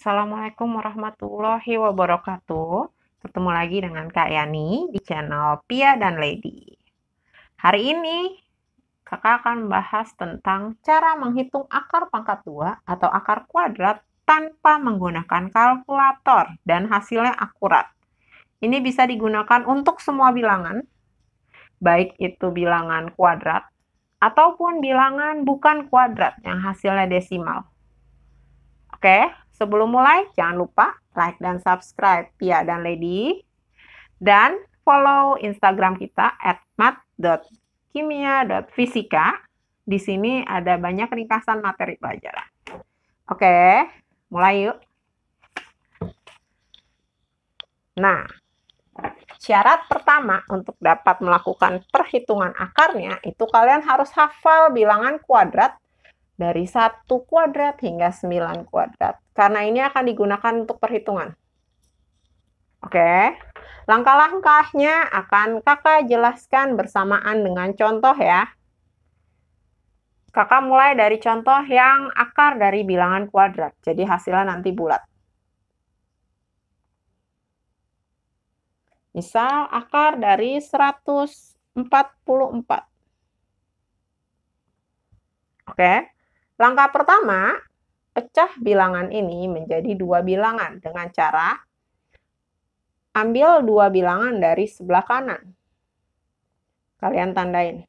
Assalamualaikum warahmatullahi wabarakatuh. Bertemu lagi dengan Kak Yani di channel Pia dan Lady. Hari ini kakak akan membahas tentang cara menghitung akar pangkat 2 atau akar kuadrat tanpa menggunakan kalkulator dan hasilnya akurat. Ini bisa digunakan untuk semua bilangan, baik itu bilangan kuadrat ataupun bilangan bukan kuadrat yang hasilnya desimal. Oke, Sebelum mulai, jangan lupa like dan subscribe Pia ya, dan Lady. Dan follow Instagram kita at mat.kimia.fisika. Di sini ada banyak ringkasan materi pelajaran. Oke, mulai yuk. Nah, syarat pertama untuk dapat melakukan perhitungan akarnya itu kalian harus hafal bilangan kuadrat dari 1 kuadrat hingga 9 kuadrat. Karena ini akan digunakan untuk perhitungan. Oke, langkah-langkahnya akan kakak jelaskan bersamaan dengan contoh ya. Kakak mulai dari contoh yang akar dari bilangan kuadrat, jadi hasilnya nanti bulat. Misal akar dari 144. Oke. Okay. Langkah pertama, pecah bilangan ini menjadi dua bilangan dengan cara ambil dua bilangan dari sebelah kanan. Kalian tandain.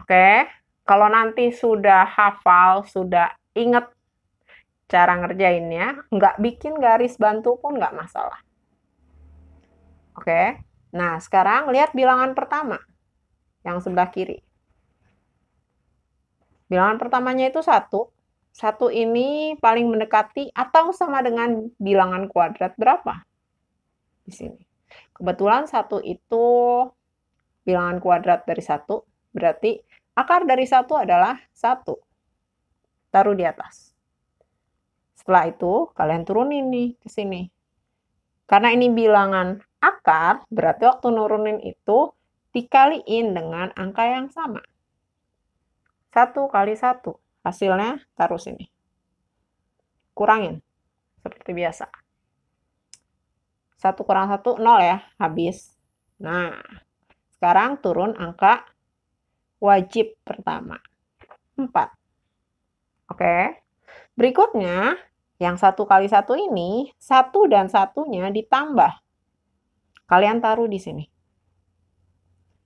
Oke, kalau nanti sudah hafal, sudah ingat cara ngerjainnya, nggak bikin garis bantu pun nggak masalah. Oke, nah sekarang lihat bilangan pertama yang sebelah kiri. Bilangan pertamanya itu satu. Satu ini paling mendekati atau sama dengan bilangan kuadrat berapa? Di sini. Kebetulan satu itu bilangan kuadrat dari satu, berarti akar dari satu adalah satu. Taruh di atas. Setelah itu kalian turunin nih ke sini. Karena ini bilangan akar, berarti waktu nurunin itu dikaliin dengan angka yang sama. 1 kali 1. Hasilnya taruh sini. Kurangin. Seperti biasa. 1 kurang 1, 0 ya. Habis. Nah, sekarang turun angka wajib pertama. 4. Oke. Berikutnya, yang 1 kali 1 ini, 1 dan satunya ditambah. Kalian taruh di sini.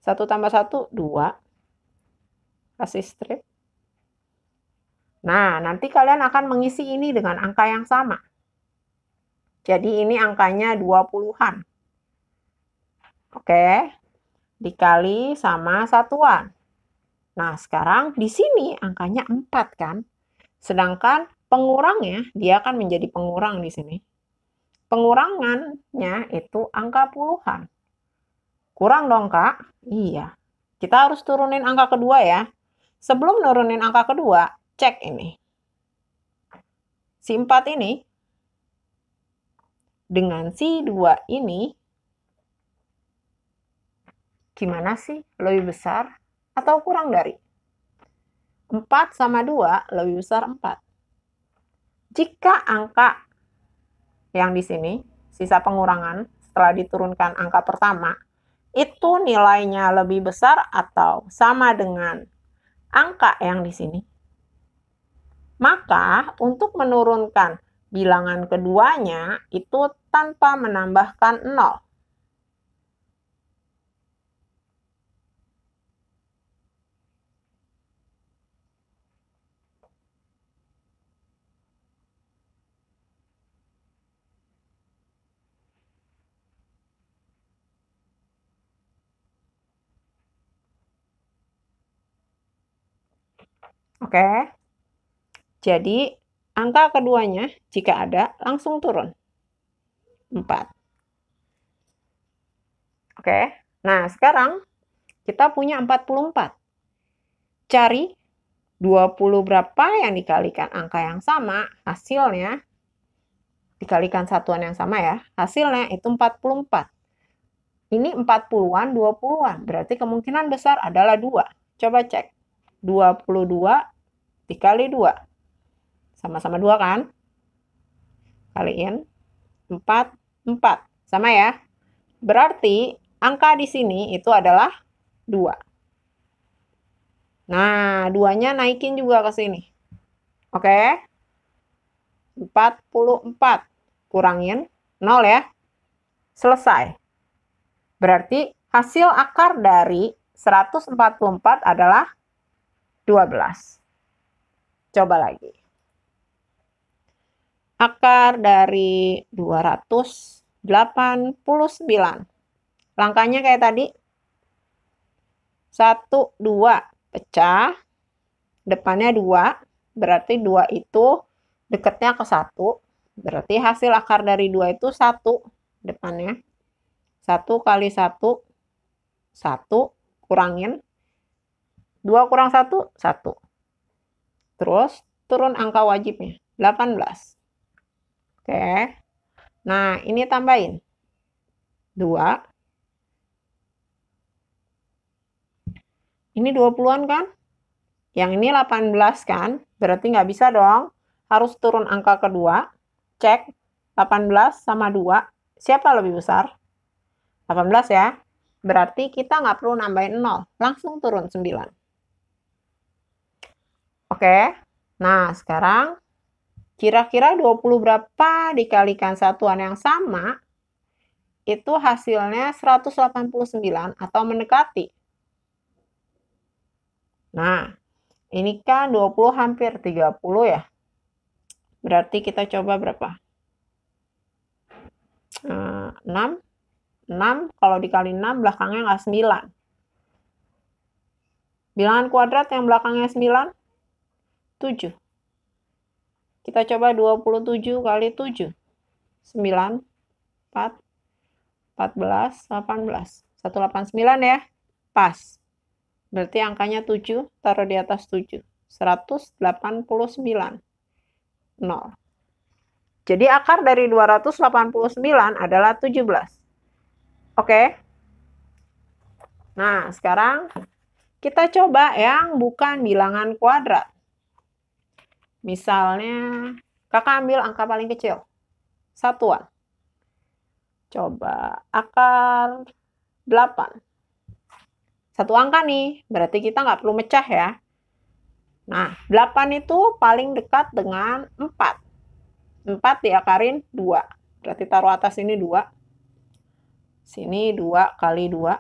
1 tambah 1, 2 kasih strip. Nah, nanti kalian akan mengisi ini dengan angka yang sama. Jadi ini angkanya 20-an. Oke, dikali sama satuan. Nah, sekarang di sini angkanya 4 kan? Sedangkan pengurangnya, dia akan menjadi pengurang di sini. Pengurangannya itu angka puluhan. Kurang dong, Kak? Iya. Kita harus turunin angka kedua ya. Sebelum nurunin angka kedua, cek ini. Si 4 ini dengan si 2 ini gimana sih lebih besar atau kurang dari? 4 sama 2 lebih besar 4. Jika angka yang di sini, sisa pengurangan setelah diturunkan angka pertama, itu nilainya lebih besar atau sama dengan angka yang di sini. Maka untuk menurunkan bilangan keduanya itu tanpa menambahkan 0. Oke. Jadi angka keduanya jika ada langsung turun. 4. Oke. Nah, sekarang kita punya 44. Cari 20 berapa yang dikalikan angka yang sama, hasilnya dikalikan satuan yang sama ya, hasilnya itu 44. Ini 40-an, 20-an, berarti kemungkinan besar adalah 2. Coba cek. 22 dikali 2. Sama-sama 2 kan? Kaliin 4, 4. Sama ya? Berarti angka di sini itu adalah 2. Nah, duanya naikin juga ke sini. Oke? 44 kurangin 0 ya. Selesai. Berarti hasil akar dari 144 adalah 12. Coba lagi. Akar dari 289. Langkahnya kayak tadi. 1, 2, pecah. Depannya 2, berarti 2 itu dekatnya ke 1. Berarti hasil akar dari 2 itu 1 depannya. 1 kali 1, 1, kurangin 2 kurang 1, 1. Terus turun angka wajibnya, 18. Oke. Nah, ini tambahin. 2. Ini 20-an kan? Yang ini 18 kan? Berarti nggak bisa dong. Harus turun angka kedua. Cek 18 sama 2. Siapa lebih besar? 18 ya. Berarti kita nggak perlu nambahin 0. Langsung turun 9. Oke. Nah, sekarang kira-kira 20 berapa dikalikan satuan yang sama itu hasilnya 189 atau mendekati. Nah, ini kan 20 hampir 30 ya. Berarti kita coba berapa? 6. Eh, 6 kalau dikali 6 belakangnya nggak 9. Bilangan kuadrat yang belakangnya 9 7. Kita coba 27 kali 7. 9, 4, 14, 18. 189 ya. Pas. Berarti angkanya 7, taruh di atas 7. 189. 0. Jadi akar dari 289 adalah 17. Oke. Nah, sekarang kita coba yang bukan bilangan kuadrat. Misalnya, kakak ambil angka paling kecil, satuan. Coba akar 8. Satu angka nih, berarti kita nggak perlu mecah ya. Nah, 8 itu paling dekat dengan 4. 4 diakarin 2. Berarti taruh atas ini 2. Sini 2 kali 2.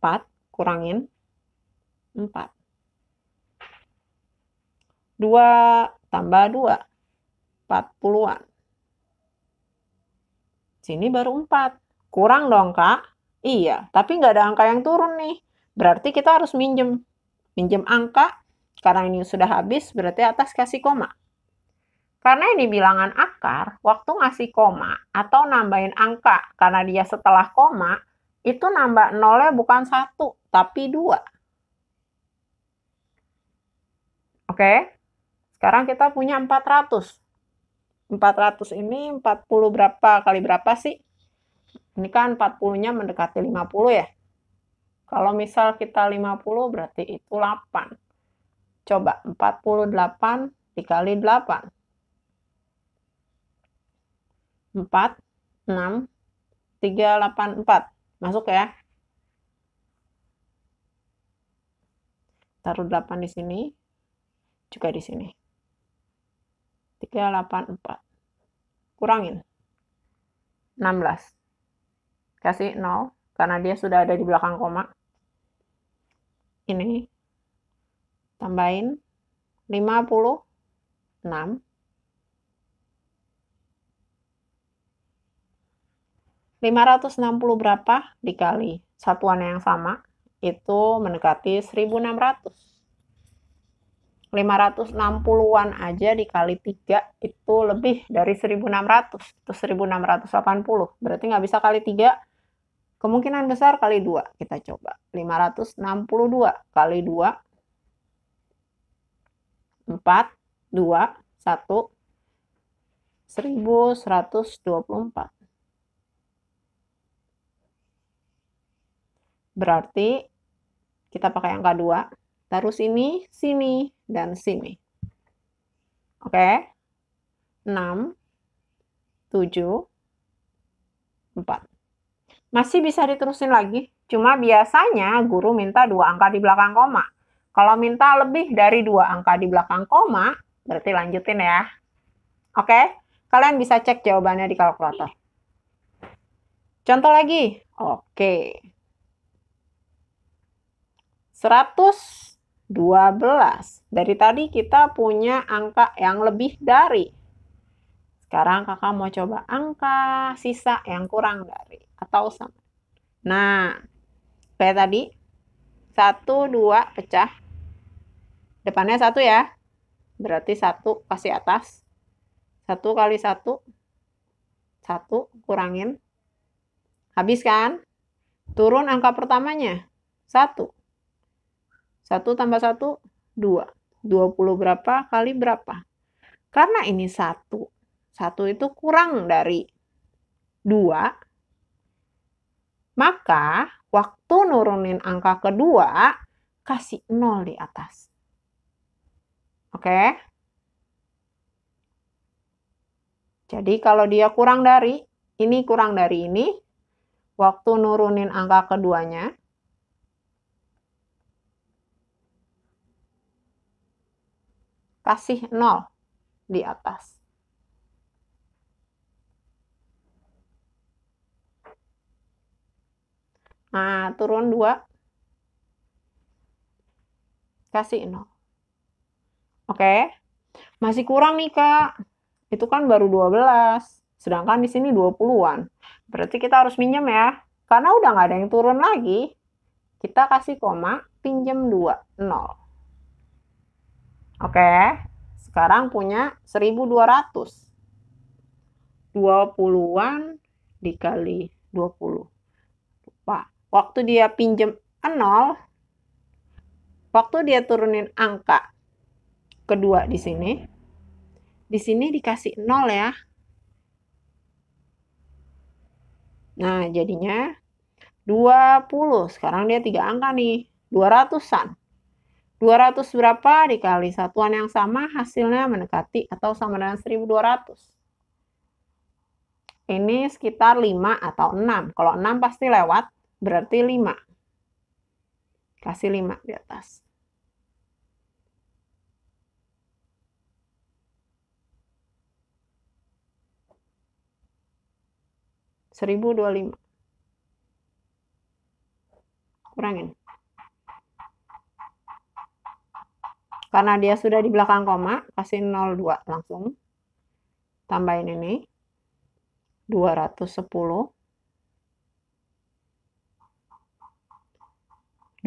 4, kurangin 4. 2 tambah 2, 40-an. Sini baru 4. Kurang dong, Kak? Iya, tapi nggak ada angka yang turun nih. Berarti kita harus minjem. Minjem angka, karena ini sudah habis, berarti atas kasih koma. Karena ini bilangan akar, waktu ngasih koma atau nambahin angka, karena dia setelah koma, itu nambah nolnya bukan satu, tapi dua. Oke? Sekarang kita punya 400. 400 ini 40 berapa kali berapa sih? Ini kan 40-nya mendekati 50 ya. Kalau misal kita 50 berarti itu 8. Coba 48 dikali 8. 4, 6, 3, 8, 4. Masuk ya. Taruh 8 di sini, juga di sini. 384. Kurangin. 16. Kasih 0, karena dia sudah ada di belakang koma. Ini. Tambahin. 56. lima ratus enam puluh berapa dikali satuan yang sama itu mendekati seribu enam ratus 560-an aja dikali 3 itu lebih dari 1600 itu 1680 berarti nggak bisa kali 3 kemungkinan besar kali 2 kita coba 562 kali 2 4 2 1 1124 berarti kita pakai angka 2 terus ini sini dan sini. Oke. Okay? 6 7 4. Masih bisa diterusin lagi, cuma biasanya guru minta dua angka di belakang koma. Kalau minta lebih dari dua angka di belakang koma, berarti lanjutin ya. Oke, kalian bisa cek jawabannya di kalkulator. Contoh lagi, oke. Okay. 100 12. Dari tadi kita punya angka yang lebih dari. Sekarang kakak mau coba angka sisa yang kurang dari atau sama. Nah, kayak tadi. 1, 2, pecah. Depannya 1 ya. Berarti 1 pasti atas. 1 kali 1. 1 kurangin. Habis kan? Turun angka pertamanya. 1. 1 1 tambah 1, 2. 20 berapa kali berapa? Karena ini 1. 1 itu kurang dari 2. Maka waktu nurunin angka kedua, kasih 0 di atas. Oke? Jadi kalau dia kurang dari, ini kurang dari ini, waktu nurunin angka keduanya, kasih 0 di atas. Nah, turun 2. Kasih 0. Oke. Masih kurang nih, Kak. Itu kan baru 12. Sedangkan di sini 20-an. Berarti kita harus minjem ya. Karena udah nggak ada yang turun lagi, kita kasih koma, pinjem 2, 0. Oke, sekarang punya 1200. 20-an dikali 20. Lupa. Waktu dia pinjem 0, waktu dia turunin angka kedua di sini, di sini dikasih 0 ya. Nah, jadinya 20. Sekarang dia tiga angka nih, 200-an. 200 berapa dikali satuan yang sama hasilnya mendekati atau sama dengan 1200. Ini sekitar 5 atau 6. Kalau 6 pasti lewat, berarti 5. Kasih 5 di atas. Seribu dua lima kurangin. Karena dia sudah di belakang koma, kasih 02 langsung. Tambahin ini. 210.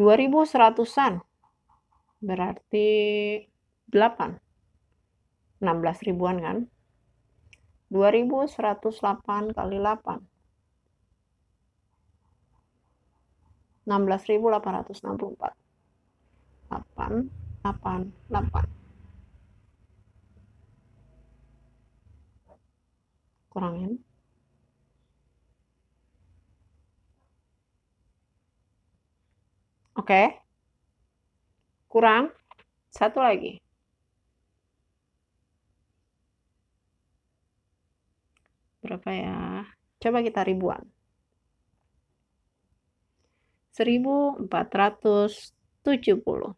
2100-an. Berarti 8. 16 ribuan kan? 2108 kali 8. 16.864. 8 8 8 kurangin oke kurang satu lagi berapa ya coba kita ribuan 1470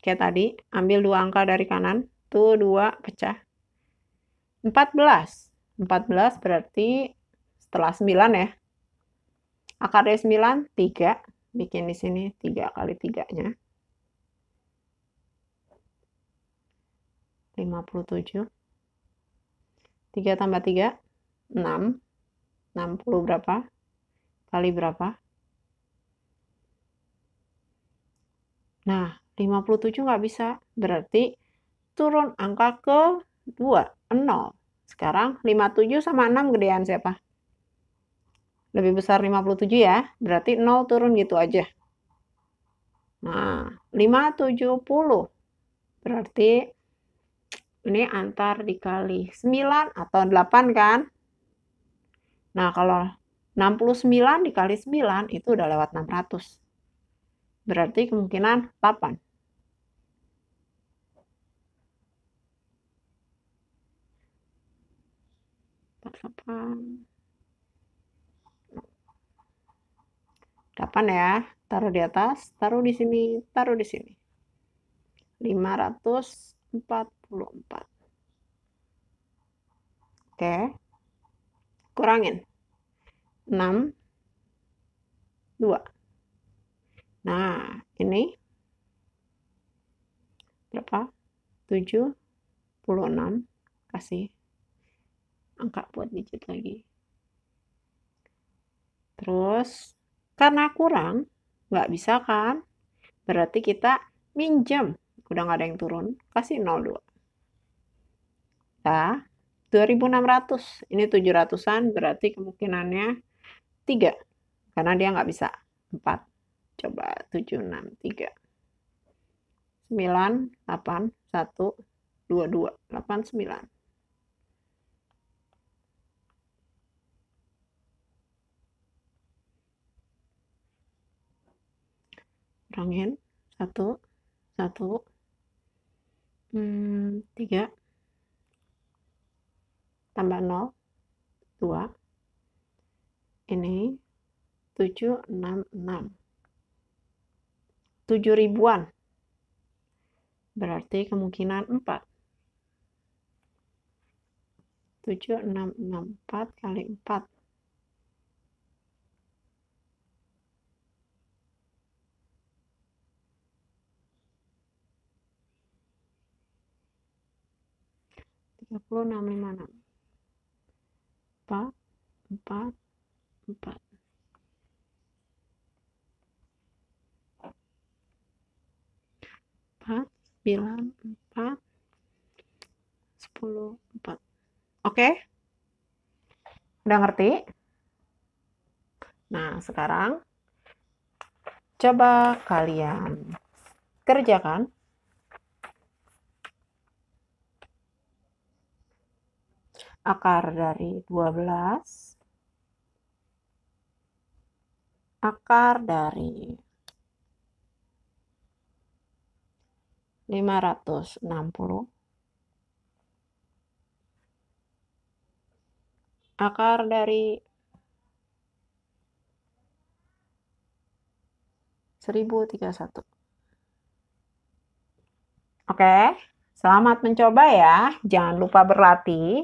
Kayak tadi, ambil dua angka dari kanan. Tuh, dua pecah. 14. 14 berarti setelah 9 ya. Akar dari 9, 3. Bikin di sini 3 kali 3-nya. 57. 3 tambah 3, 6. 60 berapa? Kali berapa? Nah, 57 nggak bisa, berarti turun angka ke 2, 0. Sekarang 57 sama 6 gedean siapa? Lebih besar 57 ya, berarti 0 turun gitu aja. Nah, 570 berarti ini antar dikali 9 atau 8 kan? Nah, kalau 69 dikali 9 itu udah lewat 600. Berarti kemungkinan 8. Kapan ya, taruh di atas, taruh di sini, taruh di sini. 544. Oke. Kurangin. 6 2 Nah, ini berapa? 76 kasih angka buat digit lagi. Terus karena kurang nggak bisa kan? Berarti kita minjem. Udah nggak ada yang turun. Kasih 02. Nah, 2600. Ini 700-an berarti kemungkinannya 3. Karena dia nggak bisa 4 coba 763 9 8 1 2 2 8 9 kurangin 1 1 3 tambah 0 2 ini 766 7 ribuan. Berarti kemungkinan 4. 7, 6, 6, 4 kali 4. Tiga puluh enam lima enam empat empat empat 4 9 4 10 4 oke okay? udah ngerti nah sekarang coba kalian kerjakan akar dari 12 akar dari 560 akar dari 1031 oke selamat mencoba ya jangan lupa berlatih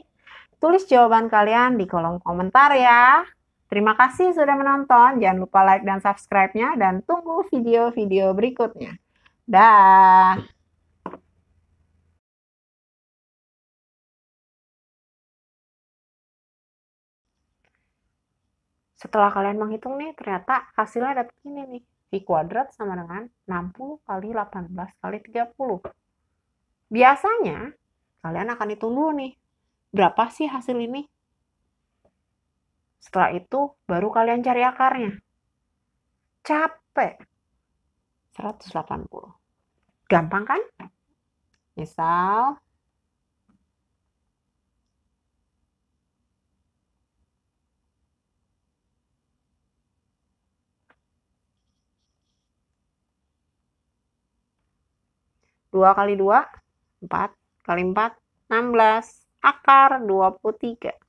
tulis jawaban kalian di kolom komentar ya Terima kasih sudah menonton. Jangan lupa like dan subscribe-nya dan tunggu video-video berikutnya. Dah. Setelah kalian menghitung nih, ternyata hasilnya dapat ini nih. v kuadrat sama dengan 60 kali 18 kali 30. Biasanya, kalian akan hitung dulu nih. Berapa sih hasil ini? Setelah itu, baru kalian cari akarnya. Capek. 180. Gampang kan? Misal, 2 kali 2, 4 kali 4, 16. Akar 23.